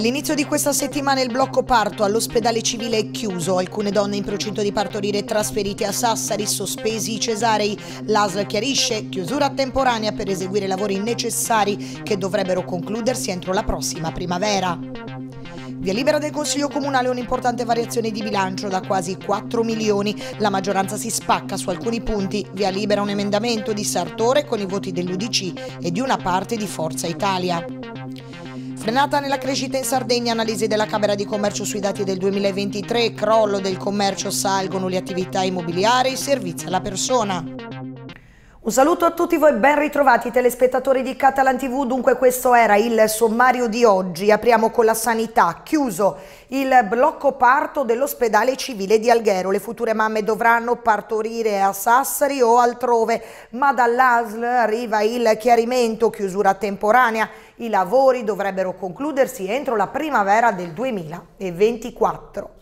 Dall'inizio di questa settimana il blocco parto all'ospedale civile è chiuso, alcune donne in procinto di partorire trasferite a Sassari, sospesi i cesarei. L'ASL chiarisce chiusura temporanea per eseguire i lavori necessari che dovrebbero concludersi entro la prossima primavera. Via libera del Consiglio Comunale un'importante variazione di bilancio da quasi 4 milioni. La maggioranza si spacca su alcuni punti. Via libera un emendamento di Sartore con i voti dell'Udc e di una parte di Forza Italia. Frenata nella crescita in Sardegna, analisi della Camera di Commercio sui dati del 2023, crollo del commercio, salgono le attività immobiliari, servizi alla persona. Un saluto a tutti voi ben ritrovati telespettatori di Catalan TV, dunque questo era il sommario di oggi, apriamo con la sanità, chiuso il blocco parto dell'ospedale civile di Alghero, le future mamme dovranno partorire a Sassari o altrove, ma dall'ASL arriva il chiarimento, chiusura temporanea, i lavori dovrebbero concludersi entro la primavera del 2024.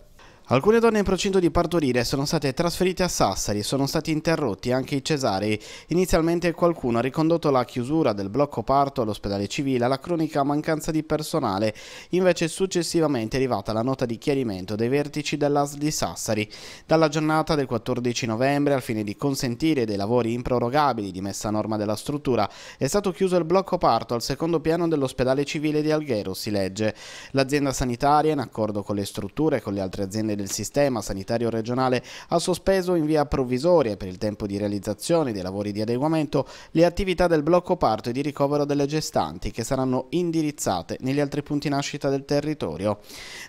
Alcune donne in procinto di partorire sono state trasferite a Sassari sono stati interrotti anche i cesarei. Inizialmente qualcuno ha ricondotto la chiusura del blocco parto all'ospedale civile alla cronica mancanza di personale, invece successivamente è arrivata la nota di chiarimento dei vertici dell'AS di Sassari. Dalla giornata del 14 novembre, al fine di consentire dei lavori improrogabili di messa a norma della struttura, è stato chiuso il blocco parto al secondo piano dell'ospedale civile di Alghero, si legge. L'azienda sanitaria, in accordo con le strutture e con le altre aziende del sistema sanitario regionale ha sospeso in via provvisoria per il tempo di realizzazione dei lavori di adeguamento le attività del blocco parto e di ricovero delle gestanti che saranno indirizzate negli altri punti nascita del territorio.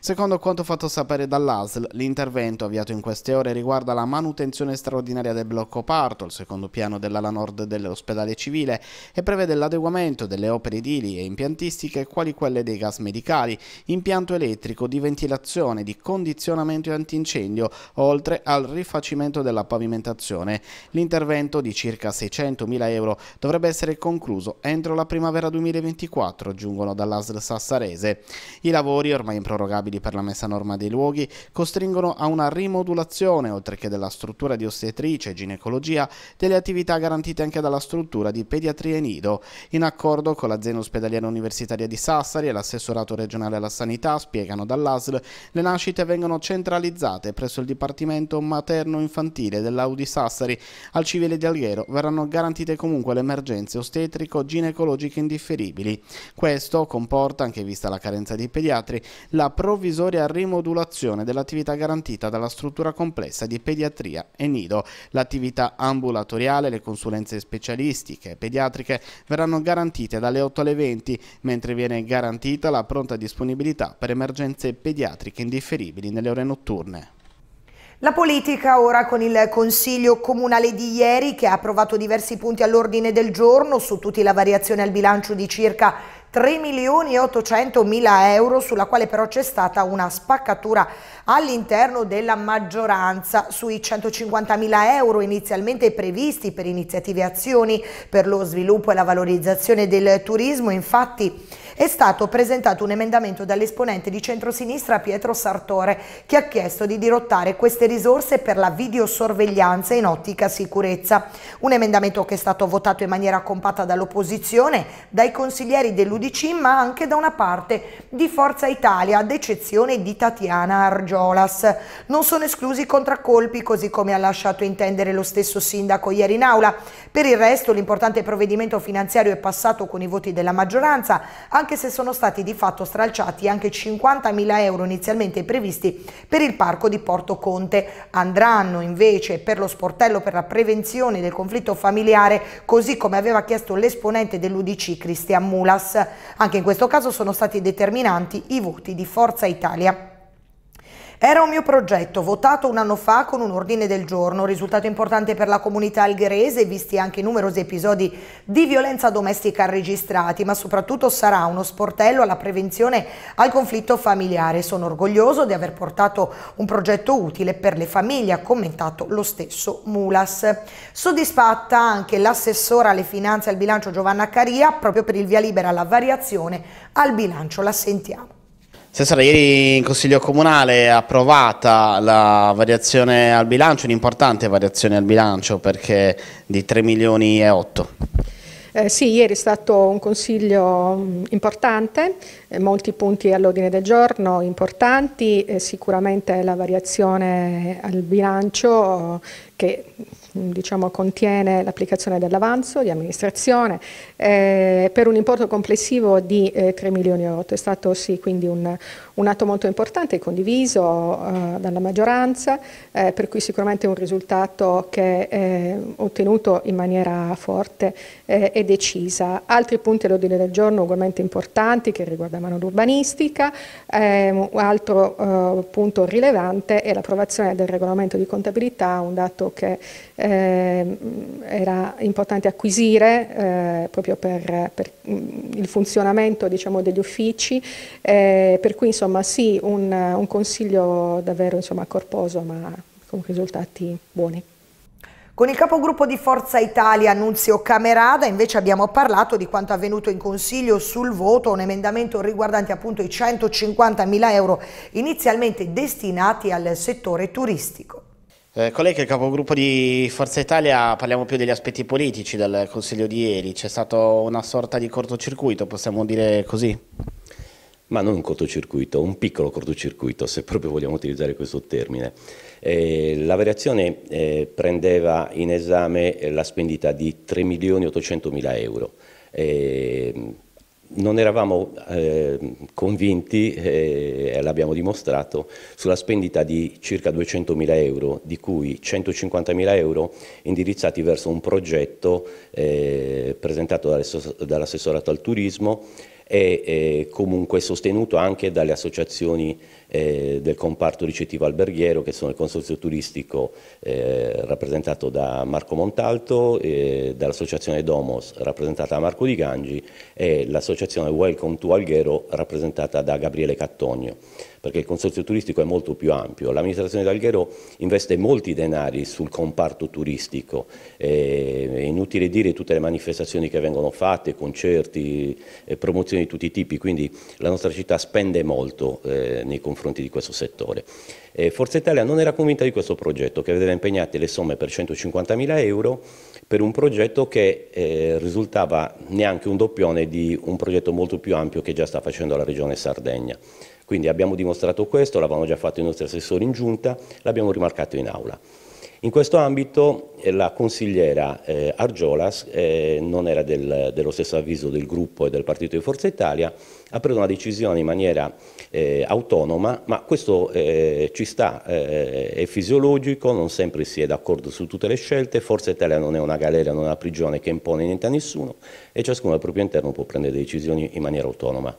Secondo quanto fatto sapere dall'ASL, l'intervento avviato in queste ore riguarda la manutenzione straordinaria del blocco parto, il secondo piano dell'ala nord dell'ospedale civile e prevede l'adeguamento delle opere edili e impiantistiche quali quelle dei gas medicali, impianto elettrico, di ventilazione, di condizionamento interventi antincendio, oltre al rifacimento della pavimentazione. L'intervento di circa 600.000 euro dovrebbe essere concluso entro la primavera 2024, giungono dall'ASL Sassarese. I lavori, ormai improrogabili per la messa a norma dei luoghi, costringono a una rimodulazione, oltre che della struttura di ostetrice e ginecologia, delle attività garantite anche dalla struttura di pediatria e nido. In accordo con l'azienda ospedaliera universitaria di Sassari e l'assessorato regionale alla sanità, spiegano dall'ASL, le nascite vengono centralizzate centralizzate presso il Dipartimento Materno-Infantile dell'Audi Sassari al civile di Alghero verranno garantite comunque le emergenze ostetrico-ginecologiche indifferibili. Questo comporta, anche vista la carenza di pediatri, la provvisoria rimodulazione dell'attività garantita dalla struttura complessa di pediatria e nido. L'attività ambulatoriale, le consulenze specialistiche e pediatriche verranno garantite dalle 8 alle 20, mentre viene garantita la pronta disponibilità per emergenze pediatriche indifferibili nelle ore 9 notturne. La politica ora con il Consiglio Comunale di ieri che ha approvato diversi punti all'ordine del giorno, su tutti la variazione al bilancio di circa 3 milioni e 800 mila euro sulla quale però c'è stata una spaccatura all'interno della maggioranza sui 150 mila euro inizialmente previsti per iniziative e azioni per lo sviluppo e la valorizzazione del turismo infatti è stato presentato un emendamento dall'esponente di centrosinistra Pietro Sartore che ha chiesto di dirottare queste risorse per la videosorveglianza in ottica sicurezza. Un emendamento che è stato votato in maniera compatta dall'opposizione, dai consiglieri dell'Udc ma anche da una parte di Forza Italia ad eccezione di Tatiana Argiolas. Non sono esclusi i contraccolpi così come ha lasciato intendere lo stesso sindaco ieri in aula. Per il resto l'importante provvedimento finanziario è passato con i voti della maggioranza anche anche se sono stati di fatto stralciati anche 50.000 euro inizialmente previsti per il parco di Porto Conte. Andranno invece per lo sportello per la prevenzione del conflitto familiare, così come aveva chiesto l'esponente dell'Udc Cristian Mulas. Anche in questo caso sono stati determinanti i voti di Forza Italia. Era un mio progetto, votato un anno fa con un ordine del giorno, risultato importante per la comunità algherese, visti anche i numerosi episodi di violenza domestica registrati, ma soprattutto sarà uno sportello alla prevenzione al conflitto familiare. Sono orgoglioso di aver portato un progetto utile per le famiglie, ha commentato lo stesso Mulas. Soddisfatta anche l'assessora alle finanze e al bilancio Giovanna Caria, proprio per il via libera alla variazione al bilancio. La sentiamo. Sessore, ieri in Consiglio Comunale è approvata la variazione al bilancio, un'importante variazione al bilancio perché di 3 milioni e 8. Eh, sì, ieri è stato un consiglio mm, importante, eh, molti punti all'ordine del giorno importanti, eh, sicuramente la variazione al bilancio che diciamo, contiene l'applicazione dell'avanzo di amministrazione eh, per un importo complessivo di eh, 3 milioni e 8. È stato sì, quindi un, un atto molto importante condiviso eh, dalla maggioranza, eh, per cui sicuramente è un risultato che è ottenuto in maniera forte eh, e decisa. Altri punti all'ordine del giorno ugualmente importanti che riguardavano l'urbanistica, un ehm, altro eh, punto rilevante è l'approvazione del regolamento di contabilità, un dato che ehm, era importante acquisire eh, proprio per, per, mm, il funzionamento diciamo, degli uffici, eh, per cui insomma insomma sì, un, un consiglio davvero insomma, corposo ma con risultati buoni. Con il capogruppo di Forza Italia, Annunzio Camerada, invece abbiamo parlato di quanto avvenuto in Consiglio sul voto, un emendamento riguardante appunto i 150 mila euro inizialmente destinati al settore turistico. Eh, è il capogruppo di Forza Italia parliamo più degli aspetti politici del Consiglio di ieri, c'è stato una sorta di cortocircuito, possiamo dire così? ma non un cortocircuito, un piccolo cortocircuito se proprio vogliamo utilizzare questo termine. Eh, la variazione eh, prendeva in esame la spendita di 3 milioni 800 mila euro. Eh, non eravamo eh, convinti, eh, e l'abbiamo dimostrato, sulla spendita di circa 200 mila euro, di cui 150 mila euro indirizzati verso un progetto eh, presentato dall'assessorato al turismo è eh, comunque sostenuto anche dalle associazioni eh, del comparto ricettivo alberghiero che sono il consorzio turistico eh, rappresentato da Marco Montalto, eh, dall'associazione Domos rappresentata da Marco Di Gangi e l'associazione Welcome to Alghero rappresentata da Gabriele Cattogno perché il consorzio turistico è molto più ampio. L'amministrazione d'Alghero investe molti denari sul comparto turistico, eh, è inutile dire tutte le manifestazioni che vengono fatte, concerti, eh, promozioni di tutti i tipi, quindi la nostra città spende molto eh, nei confronti confronti di questo settore. Eh, Forza Italia non era convinta di questo progetto che vedeva impegnate le somme per 150.000 euro per un progetto che eh, risultava neanche un doppione di un progetto molto più ampio che già sta facendo la Regione Sardegna. Quindi abbiamo dimostrato questo, l'avevamo già fatto i nostri assessori in giunta, l'abbiamo rimarcato in aula. In questo ambito eh, la consigliera eh, Argiolas eh, non era del, dello stesso avviso del gruppo e del partito di Forza Italia, ha preso una decisione in maniera eh, autonoma, ma questo eh, ci sta, eh, è fisiologico, non sempre si è d'accordo su tutte le scelte, Forza Italia non è una galera, non è una prigione che impone niente a nessuno e ciascuno al proprio interno può prendere decisioni in maniera autonoma.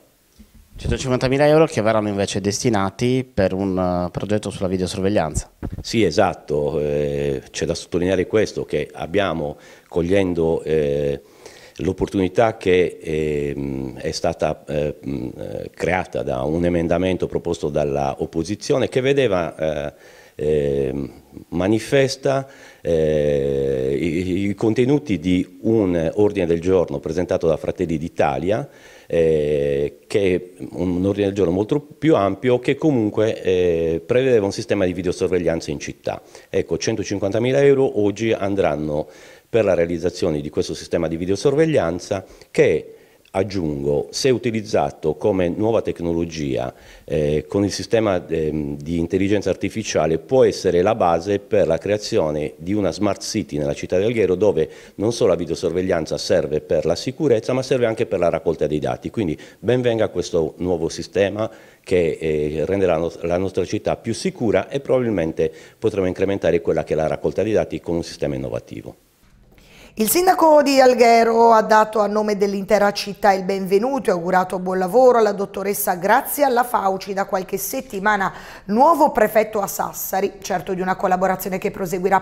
150.000 euro che verranno invece destinati per un eh, progetto sulla videosorveglianza. Sì, esatto, eh, c'è da sottolineare questo, che abbiamo, cogliendo eh, l'opportunità che eh, è stata eh, eh, creata da un emendamento proposto dall'opposizione che vedeva Ehm, manifesta eh, i, i, contenuti di un ordine del giorno presentato da Fratelli d'Italia, eh, che è un ordine del giorno molto più ampio, che comunque eh, prevedeva un sistema di videosorveglianza in città. Ecco, 150.000 euro oggi andranno per la realizzazione di questo sistema di videosorveglianza che È Aggiungo, se utilizzato come nuova tecnologia eh, con il sistema eh, di intelligenza artificiale può essere la base per la creazione di una smart city nella città di Alghero dove non solo la videosorveglianza serve per la sicurezza ma serve anche per la raccolta dei dati, quindi ben venga questo nuovo sistema che eh, renderà no la nostra città più sicura e probabilmente potremo incrementare quella che è la raccolta dei dati con un sistema innovativo. Il sindaco di Alghero ha dato a nome dell'intera città il benvenuto e augurato buon lavoro alla dottoressa Grazia alla Fauci, da qualche settimana nuovo prefetto a Sassari, certo di una collaborazione che proseguirà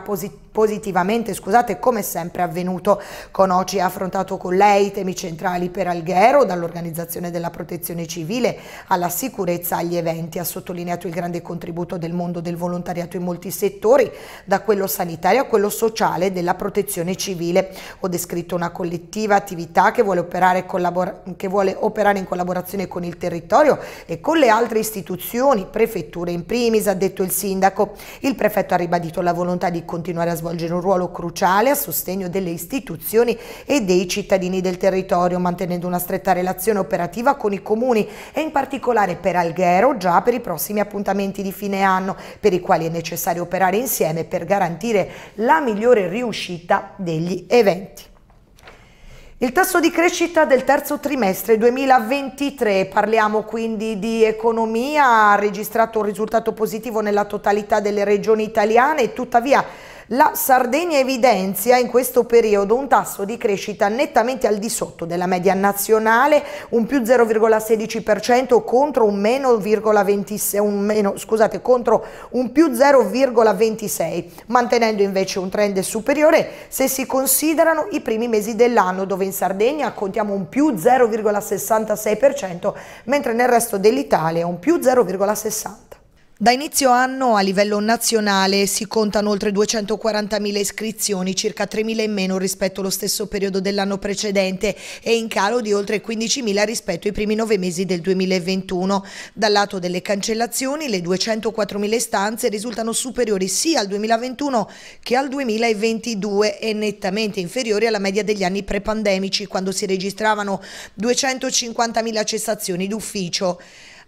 positivamente, scusate, come sempre avvenuto. Con Conoci ha affrontato con lei temi centrali per Alghero, dall'organizzazione della protezione civile alla sicurezza agli eventi, ha sottolineato il grande contributo del mondo del volontariato in molti settori, da quello sanitario a quello sociale della protezione civile mobile. Ho descritto una collettiva attività che vuole, operare, che vuole operare in collaborazione con il territorio e con le altre istituzioni, prefetture in primis, ha detto il sindaco. Il prefetto ha ribadito la volontà di continuare a svolgere un ruolo cruciale a sostegno delle istituzioni e dei cittadini del territorio, mantenendo una stretta relazione operativa con i comuni e in particolare per Alghero già per i prossimi appuntamenti di fine anno, per i quali è necessario operare insieme per garantire la migliore riuscita degli 2020. Il tasso di crescita del terzo trimestre 2023, parliamo quindi di economia, ha registrato un risultato positivo nella totalità delle regioni italiane, tuttavia la Sardegna evidenzia in questo periodo un tasso di crescita nettamente al di sotto della media nazionale, un più 0,16% contro un meno, 26, un meno scusate, contro un più 0,26, mantenendo invece un trend superiore se si considerano i primi mesi dell'anno, dove in Sardegna contiamo un più 0,66%, mentre nel resto dell'Italia un più 0,60%. Da inizio anno a livello nazionale si contano oltre 240.000 iscrizioni, circa 3.000 in meno rispetto allo stesso periodo dell'anno precedente e in calo di oltre 15.000 rispetto ai primi nove mesi del 2021. Dal lato delle cancellazioni le 204.000 stanze risultano superiori sia al 2021 che al 2022 e nettamente inferiori alla media degli anni pre-pandemici quando si registravano 250.000 cessazioni d'ufficio.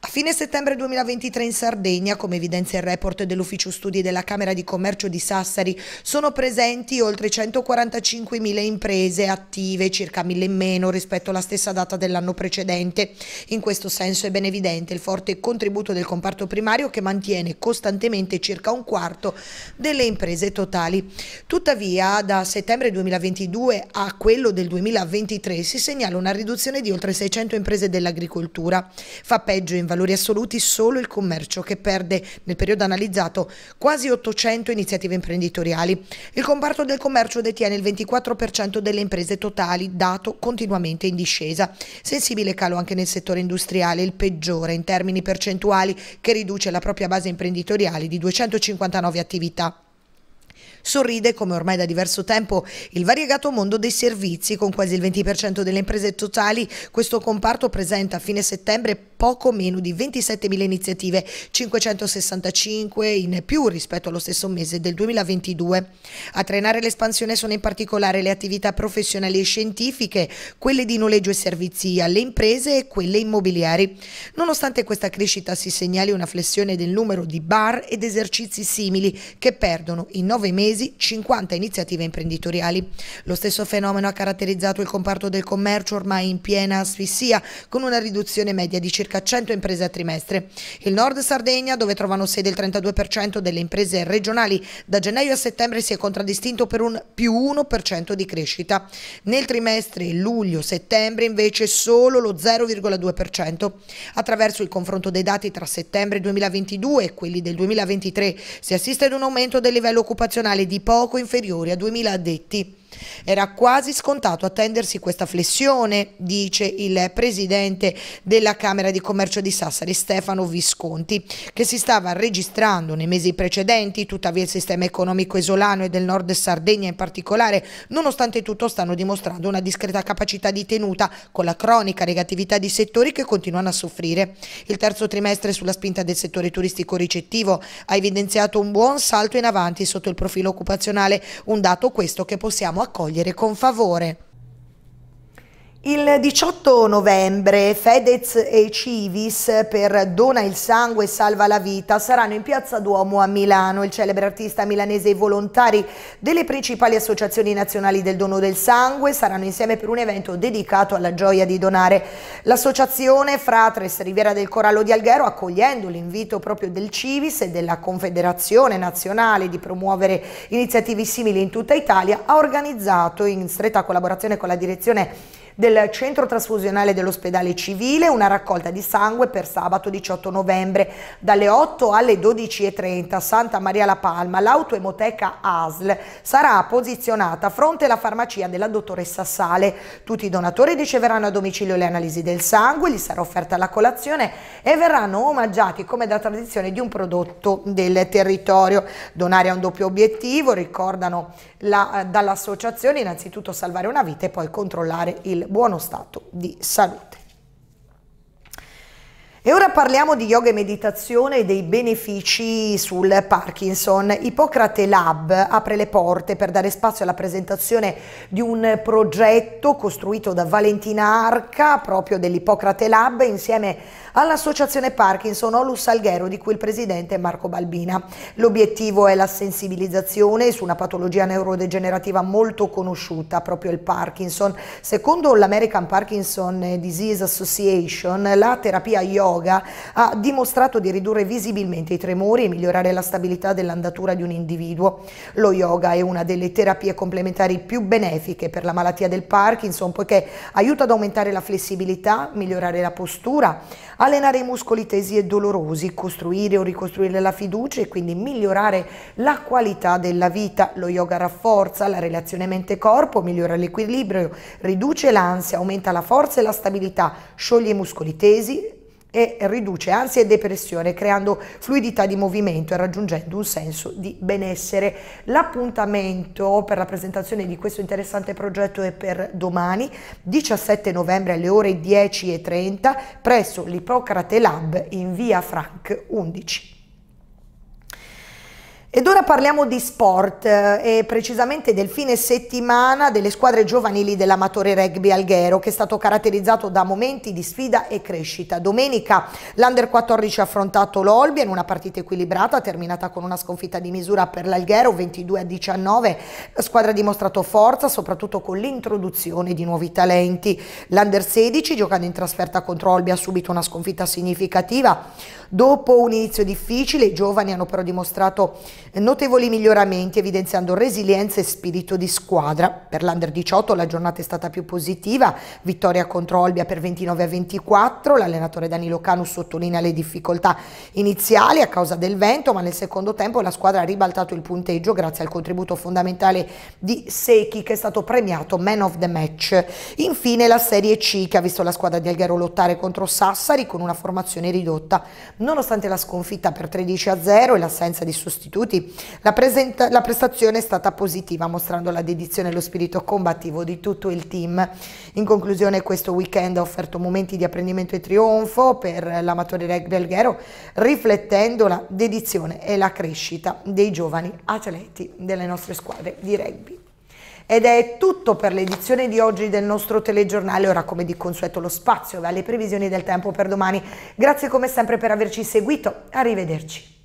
A fine settembre 2023 in Sardegna, come evidenzia il report dell'Ufficio Studi della Camera di Commercio di Sassari, sono presenti oltre 145.000 imprese attive, circa 1.000 in meno rispetto alla stessa data dell'anno precedente. In questo senso è ben evidente il forte contributo del comparto primario che mantiene costantemente circa un quarto delle imprese totali. Tuttavia, da settembre 2022 a quello del 2023 si segnala una riduzione di oltre 600 imprese dell'agricoltura. Fa peggio in valori assoluti solo il commercio che perde nel periodo analizzato quasi 800 iniziative imprenditoriali. Il comparto del commercio detiene il 24% delle imprese totali, dato continuamente in discesa. Sensibile calo anche nel settore industriale, il peggiore in termini percentuali che riduce la propria base imprenditoriale di 259 attività. Sorride, come ormai da diverso tempo, il variegato mondo dei servizi, con quasi il 20% delle imprese totali. Questo comparto presenta a fine settembre poco meno di 27.000 iniziative, 565 in più rispetto allo stesso mese del 2022. A trainare l'espansione sono in particolare le attività professionali e scientifiche, quelle di noleggio e servizi alle imprese e quelle immobiliari. Nonostante questa crescita si segnali una flessione del numero di bar ed esercizi simili che perdono in nove mesi mesi 50 iniziative imprenditoriali. Lo stesso fenomeno ha caratterizzato il comparto del commercio ormai in piena asfissia, con una riduzione media di circa 100 imprese a trimestre. Il Nord Sardegna, dove trovano sede il 32% delle imprese regionali, da gennaio a settembre si è contraddistinto per un più 1% di crescita. Nel trimestre luglio-settembre invece solo lo 0,2%. Attraverso il confronto dei dati tra settembre 2022 e quelli del 2023 si assiste ad un aumento del livello occupazionale di poco inferiore a 2.000 addetti. Era quasi scontato attendersi questa flessione, dice il presidente della Camera di Commercio di Sassari, Stefano Visconti, che si stava registrando nei mesi precedenti, tuttavia il sistema economico isolano e del nord Sardegna in particolare, nonostante tutto stanno dimostrando una discreta capacità di tenuta con la cronica negatività di settori che continuano a soffrire. Il terzo trimestre sulla spinta del settore turistico ricettivo ha evidenziato un buon salto in avanti sotto il profilo occupazionale, un dato questo che possiamo accogliere con favore. Il 18 novembre Fedez e Civis per Dona il sangue e salva la vita saranno in Piazza Duomo a Milano. Il celebre artista milanese e i volontari delle principali associazioni nazionali del dono del sangue saranno insieme per un evento dedicato alla gioia di donare. L'associazione Fratres Riviera del Corallo di Alghero, accogliendo l'invito proprio del Civis e della Confederazione Nazionale di promuovere iniziative simili in tutta Italia, ha organizzato in stretta collaborazione con la direzione del centro trasfusionale dell'ospedale civile, una raccolta di sangue per sabato 18 novembre dalle 8 alle 12.30 a Santa Maria La Palma. L'autoemoteca ASL sarà posizionata a fronte alla farmacia della dottoressa Sale. Tutti i donatori riceveranno a domicilio le analisi del sangue, gli sarà offerta la colazione e verranno omaggiati come da tradizione di un prodotto del territorio. Donare a un doppio obiettivo, ricordano dall'associazione innanzitutto salvare una vita e poi controllare il buono stato di salute. E ora parliamo di yoga e meditazione e dei benefici sul Parkinson. Ippocrate Lab apre le porte per dare spazio alla presentazione di un progetto costruito da Valentina Arca, proprio dell'Ippocrate Lab, insieme a all'Associazione Parkinson Olus Alghero di cui il presidente è Marco Balbina. L'obiettivo è la sensibilizzazione su una patologia neurodegenerativa molto conosciuta, proprio il Parkinson. Secondo l'American Parkinson Disease Association, la terapia yoga ha dimostrato di ridurre visibilmente i tremori e migliorare la stabilità dell'andatura di un individuo. Lo yoga è una delle terapie complementari più benefiche per la malattia del Parkinson poiché aiuta ad aumentare la flessibilità, migliorare la postura, allenare i muscoli tesi e dolorosi, costruire o ricostruire la fiducia e quindi migliorare la qualità della vita. Lo yoga rafforza la relazione mente-corpo, migliora l'equilibrio, riduce l'ansia, aumenta la forza e la stabilità, scioglie i muscoli tesi, e riduce ansia e depressione creando fluidità di movimento e raggiungendo un senso di benessere. L'appuntamento per la presentazione di questo interessante progetto è per domani 17 novembre alle ore 10.30 presso l'Ippocrate Lab in via Frank 11. Ed ora parliamo di sport eh, e precisamente del fine settimana delle squadre giovanili dell'amatore rugby Alghero che è stato caratterizzato da momenti di sfida e crescita. Domenica l'Under 14 ha affrontato l'Olbia in una partita equilibrata terminata con una sconfitta di misura per l'Alghero 22 a 19. La squadra ha dimostrato forza soprattutto con l'introduzione di nuovi talenti. L'Under 16 giocando in trasferta contro Olbia ha subito una sconfitta significativa. Dopo un inizio difficile i giovani hanno però dimostrato Notevoli miglioramenti evidenziando resilienza e spirito di squadra. Per l'Under 18 la giornata è stata più positiva, vittoria contro Olbia per 29 a 24, l'allenatore Danilo Canu sottolinea le difficoltà iniziali a causa del vento, ma nel secondo tempo la squadra ha ribaltato il punteggio grazie al contributo fondamentale di Secchi che è stato premiato man of the match. Infine la Serie C che ha visto la squadra di Alghero lottare contro Sassari con una formazione ridotta. Nonostante la sconfitta per 13 a 0 e l'assenza di sostituti quindi la, la, prestazione è stata positiva, mostrando la dedizione e lo spirito combattivo di tutto il team. In conclusione, questo weekend ha offerto momenti di apprendimento e trionfo per l'amatore rugby alghero, riflettendo la dedizione e la crescita dei giovani atleti delle nostre squadre di rugby. Ed è tutto per l'edizione di oggi del nostro telegiornale. Ora, come di consueto, lo spazio va alle previsioni del tempo per domani. Grazie come sempre per averci seguito. Arrivederci.